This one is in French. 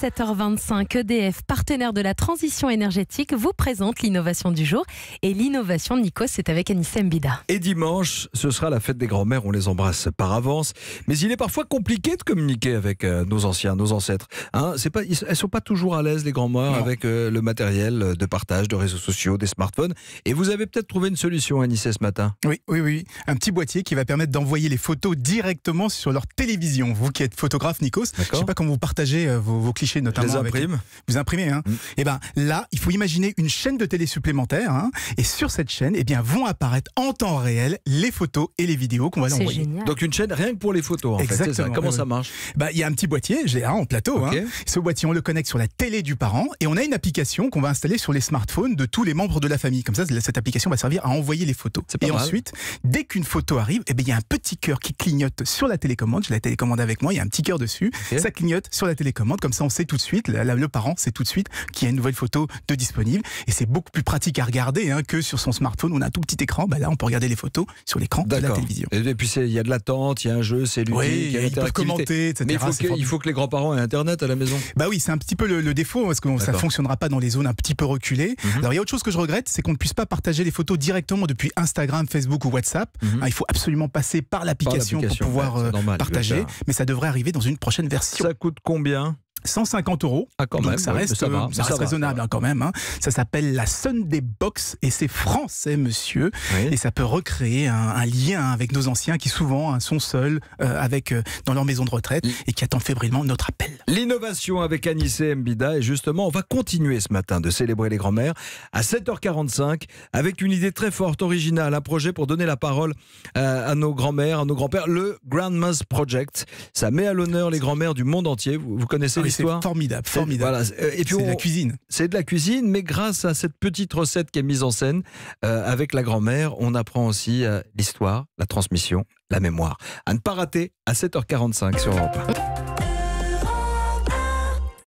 7h25, EDF, partenaire de la transition énergétique, vous présente l'innovation du jour. Et l'innovation, Nikos, c'est avec Anissa Mbida. Et dimanche, ce sera la fête des grands-mères, on les embrasse par avance. Mais il est parfois compliqué de communiquer avec euh, nos anciens, nos ancêtres. Hein, c'est pas, elles sont pas toujours à l'aise, les grands-mères, avec euh, le matériel euh, de partage, de réseaux sociaux, des smartphones. Et vous avez peut-être trouvé une solution, Anissa, ce matin. Oui, oui, oui. Un petit boîtier qui va permettre d'envoyer les photos directement sur leur télévision. Vous qui êtes photographe, Nikos, je sais pas comment vous partagez vos, vos clichés notamment. vous imprimez, hein. Mm. Et eh ben là, il faut imaginer une chaîne de télé supplémentaire, hein. et sur cette chaîne, et eh bien, vont apparaître en temps réel les photos et les vidéos qu'on va envoyer. Donc une chaîne rien que pour les photos. Exactement. Comment eh ça marche Bah, il y a un petit boîtier, j'ai un hein, en plateau. Hein. Ce boîtier, on le connecte sur la télé du parent, et on a une application qu'on va installer sur les smartphones de tous les membres de la famille. Comme ça, cette application va servir à envoyer les photos. Et ensuite, dès qu'une photo arrive, et bien, il y a un petit cœur qui clignote sur la télécommande. Je la télécommande avec moi, il y a un petit cœur dessus. Ça clignote sur la télécommande, comme ça, on sait tout de suite, le parent sait tout de suite qu'il y a une nouvelle photo de disponible. Et c'est beaucoup plus pratique à regarder hein, que sur son smartphone. On a un tout petit écran. Bah là, on peut regarder les photos sur l'écran de la télévision. Et puis, il y a de l'attente, il y a un jeu, c'est ludique. Oui, il commenter, Mais il faut, que, les grands-parents aient Internet à la maison. Bah oui, c'est un petit peu le, défaut parce que ça ne fonctionnera pas dans les zones un petit peu reculées. Mhm. Alors, il y a autre chose que je regrette, c'est qu'on ne puisse pas partager les photos directement depuis Instagram, Facebook ou WhatsApp. Mhm. Hein, il faut absolument passer par l'application pour pouvoir euh, partager. Mais ça devrait arriver dans une prochaine version. Ça coûte combien 150 euros. Ah, donc ça reste, ça euh, raisonnable hein, quand même. Hein. Ça s'appelle la des Box et c'est français, monsieur. Et ça peut recréer un, lien avec nos anciens qui souvent hein, sont seuls euh, avec, euh, dans leur maison de retraite et qui attendent fébrilement notre appel. L'innovation avec Anissé Mbida. Et justement, on va continuer ce matin de célébrer les grands-mères à 7h45 avec une idée très forte, originale, un projet pour donner la parole à nos grands-mères, à nos grands-pères, le Grandma's Project. Ça met à l'honneur les grands-mères du monde entier. Vous, connaissez les c'est Formidable, formidable. Euh, puis c'est de la cuisine. C'est de la cuisine, mais grâce à cette petite recette qui est mise en scène euh, avec la grand-mère, on apprend aussi euh, l'histoire, la transmission, la mémoire. À ne pas rater à 7h45 sur Europe.